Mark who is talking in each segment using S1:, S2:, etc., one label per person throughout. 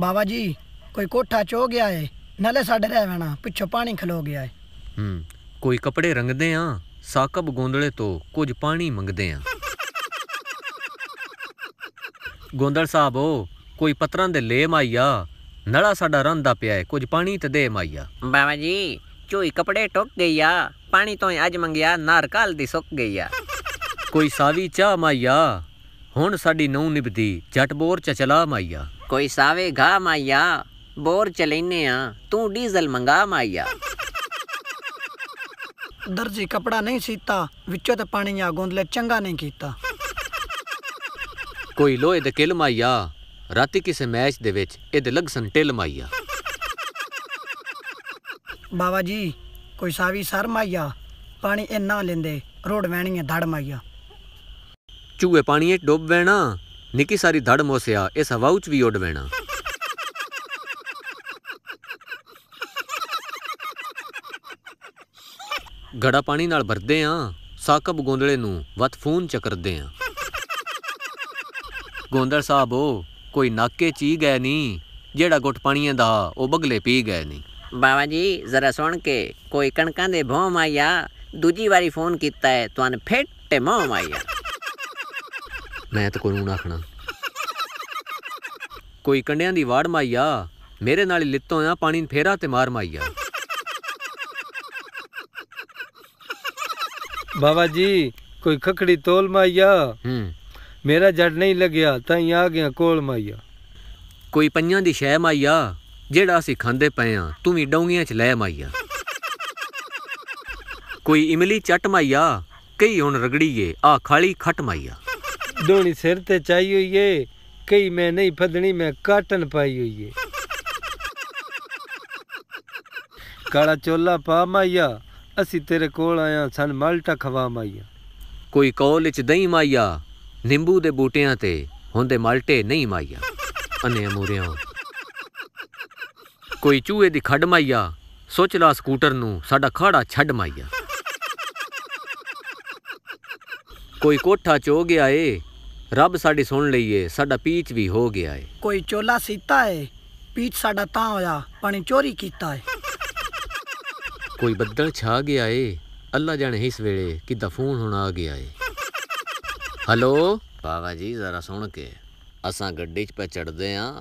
S1: ਬਾਬਾ ਜੀ ਕੋਈ ਕੋਠਾ ਚੋ ਗਿਆ ਏ ਨਾਲੇ ਸਾਡੇ ਰਹਿ ਵੈਣਾ ਪਿੱਛੋਂ ਪਾਣੀ ਖਲੋ ਗਿਆ ਏ
S2: ਹੂੰ ਕੋਈ ਕਪੜੇ ਰੰਗਦੇ ਆ ਸਾਕਬ ਗੋਂਦਲੇ ਤੋਂ ਕੁਝ ਪਾਣੀ ਮੰਗਦੇ ਆ ਗੋਂਦਲ ਸਾਹਿਬੋ ਕੋਈ ਪਤਰਾਂ ਦੇ ਲੇ ਮਾਈਆ ਨਲਾ ਸਾਡਾ ਰੰਦਾ ਪਿਆ ਏ ਕੁਝ ਪਾਣੀ ਤੇ ਦੇ ਮਾਈਆ ਬਾਬਾ ਜੀ
S3: ਚੋਈ ਕਪੜੇ ਟੁੱਕ ਗਈਆ ਪਾਣੀ ਤੋਂ ਅੱਜ ਮੰਗਿਆ ਨਾਰਕਾਲ ਦੀ ਸੁੱਕ ਗਈਆ
S2: ਕੋਈ ਸਾਵੀ ਚਾ ਮਾਈਆ ਹੁਣ ਸਾਡੀ ਨੌ ਨਿਭਦੀ ਜੱਟ ਬੋਰ ਚ ਚਲਾ ਮਾਈਆ
S3: ਕੋਈ ਸਾਵੇ ਗਾ ਮਾਈਆ ਬੋਰ ਲੈਨੇ ਆ ਤੂੰ ਡੀਜ਼ਲ ਮੰਗਾ ਮਾਈਆ
S1: ਦਰਜੀ ਕਪੜਾ ਨਹੀਂ ਸੀਤਾ ਵਿੱਚੋਂ ਤੇ ਪਾਣੀ ਆ ਗੁੰਦਲੇ ਚੰਗਾ ਨਹੀਂ ਕੀਤਾ
S2: ਕੋਈ ਲੋਹੇ ਦੇ ਕਿਲ ਮਾਈਆ ਰਾਤੀ ਕਿਸੇ ਮੈਚ ਦੇ ਵਿੱਚ ਇਹਦੇ ਲੱਗ ਟਿਲ ਮਾਈਆ
S1: ਬਾਬਾ ਜੀ ਕੋਈ ਸਾਵੀ ਸਰ ਮਾਈਆ ਪਾਣੀ ਇੰਨਾ ਲੈਂਦੇ ਰੋੜ ਵੈਣੀਆਂ ਧੜ ਮਾਈਆ
S2: ਚੂਹੇ ਪਾਣੀ ਪਾਣੀਏ ਡੁੱਬ ਵੈਣਾ ਨਿੱਕੀ ਸਾਰੀ ਧੜ ਮੋਸਿਆ ਇਸ ਹਵਾ ਚ ਵੀ ਉੱਡ ਵੈਣਾ ਘੜਾ ਪਾਣੀ ਨਾਲ ਭਰਦੇ ਆ ਸਾਕਬ ਗੋਂਦਲੇ ਨੂੰ ਵਤਫੂਨ ਚੱਕਰਦੇ ਆ ਗੋਂਦਲ ਸਾਹਿਬੋ ਕੋਈ ਨਾਕੇ
S3: ਚੀ ਗਏ ਨਹੀਂ ਜਿਹੜਾ ਗੁੱਟ ਪਾਣੀਆਂ ਦਾ ਉਹ ਬਗਲੇ ਪੀ ਗਏ ਨਹੀਂ ਬਾਬਾ ਜੀ ਜ਼ਰਾ ਸੁਣ ਕੇ ਕੋਈ ਕਣਕਾਂ ਦੇ ਭੋਮ ਆਇਆ ਦੂਜੀ ਵਾਰੀ ਫੋਨ ਕੀਤਾ ਹੈ ਤੁਹਾਨੂੰ ਫੇਟ ਤੇ ਆਇਆ
S2: ਮੈਂ ਤਾਂ ਕੋਈ ਨੂੰ ਆਖਣਾ ਕੋਈ ਕੰਡਿਆਂ ਦੀ ਵਾੜ ਮਾਈਆ ਮੇਰੇ ਨਾਲ ਲਿੱਤੋਂ ਆ ਪਾਣੀ ਫੇਰਾ ਤੇ ਮਾਰ ਮਾਈਆ
S4: ਬਾਬਾ ਜੀ ਕੋਈ ਖਖੜੀ ਤੋਲ ਮਾਈਆ ਹੂੰ ਮੇਰਾ ਜੜ ਨਹੀਂ ਲੱਗਿਆ ਤਾਂ ਹੀ ਆ ਗਿਆ ਕੋਲ ਮਾਈਆ ਕੋਈ ਪੰਜਾਂ ਦੀ ਸ਼ੈ ਮਾਈਆ ਜਿਹੜਾ ਅਸੀਂ ਖਾਂਦੇ ਪਏ ਆ ਤੂੰ ਵੀ ਡੌਂਗੀਆਂ 'ਚ ਲੈ ਮਾਈਆ ਕੋਈ ਇਮਲੀ ਚਟ ਮਾਈਆ ਕਈ ਹੁਣ ਰਗੜੀਏ ਆ ਖਾਲੀ ਖਟ ਮਾਈਆ दोनी सिर ते चाई हुई है कई मैं नहीं फदनी मैं काटन पाई हुई है काला चोला पा माइया ਅਸੀਂ ਤੇਰੇ ਕੋਲ ਆਇਆ ਸਨ ਮਲਟਾ ਖਵਾ ਮਾਈਆ ਕੋਈ
S2: ਕੌਲ ਚ ਦਹੀਂ ਮਾਈਆ ਨਿੰਬੂ ਦੇ ਬੂਟਿਆਂ ਤੇ ਹੁੰਦੇ ਮਲਟੇ ਨਹੀਂ ਮਾਈਆ ਅਨੇ ਅਮੂਰਿਆਂ ਕੋਈ ਚੂਹੇ ਦੀ ਖੱਡ ਮਾਈਆ ਸੋਚ ਲਾ ਸਕੂਟਰ ਨੂੰ ਸਾਡਾ ਖਾੜਾ ਛੱਡ ਮਾਈਆ ਕੋਈ ਕੋਠਾ ਚੋ ਗਿਆ ਏ ਰੱਬ ਸਾਡੀ ਸੁਣ ਲਈਏ ਸਾਡਾ ਪੀਚ ਵੀ ਹੋ ਗਿਆ ਏ
S1: ਕੋਈ ਚੋਲਾ ਸੀਤਾ ਏ ਪੀਚ ਸਾਡਾ ਤਾਂ ਹੋਇਆ ਪਾਣੀ ਚੋਰੀ ਕੀਤਾ ਏ
S2: ਕੋਈ ਬੱਦਲ ਛਾ ਗਿਆ ਏ ਅੱਲਾ ਜਾਣੇ ਇਸ ਵੇਲੇ ਕਿਦਾਂ ਫੋਨ ਹੁਣ ਆ ਗਿਆ ਏ ਹਲੋ ਬਾਬਾ ਜੀ ਜ਼ਰਾ ਸੁਣ ਕੇ ਅਸਾਂ ਗੱਡੀ 'ਚ ਪੈ ਚੜਦੇ ਆਂ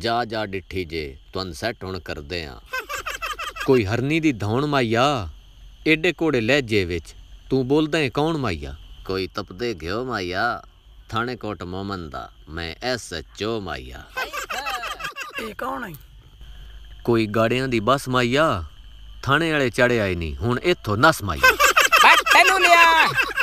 S2: ਜਾ ਜਾ ਡਿੱਠੀ ਜੇ ਤੁਹਾਨੂੰ ਸੈਟ ਹੁਣ ਕਰਦੇ ਆਂ ਕੋਈ ਹਰਨੀ ਦੀ ਧੌਣ ਮਾਈਆ ਏਡੇ ਕੋੜੇ ਲਹਿਜੇ ਵਿੱਚ ਤੂੰ ਬੋਲਦਾ ਏ ਕੌਣ ਮਾਈਆ ਕੋਈ ਤਪਦੇ ਘਿਓ ਮਾਈਆ ਥਾਣੇ ਕੋਟ ਮੋਮਨ ਦਾ ਮੈਂ ਐਸ ਐਚਓ ਮਾਇਆ ਇਹ ਕੌਣ ਹੈ ਕੋਈ ਗਾੜਿਆਂ ਦੀ ਬੱਸ ਮਾਇਆ ਥਾਣੇ ਵਾਲੇ ਚੜੇ ਆਏ ਨਹੀਂ ਹੁਣ ਇੱਥੋਂ ਨਸ ਮਾਇਆ
S3: ਤੈਨੂੰ ਲਿਆ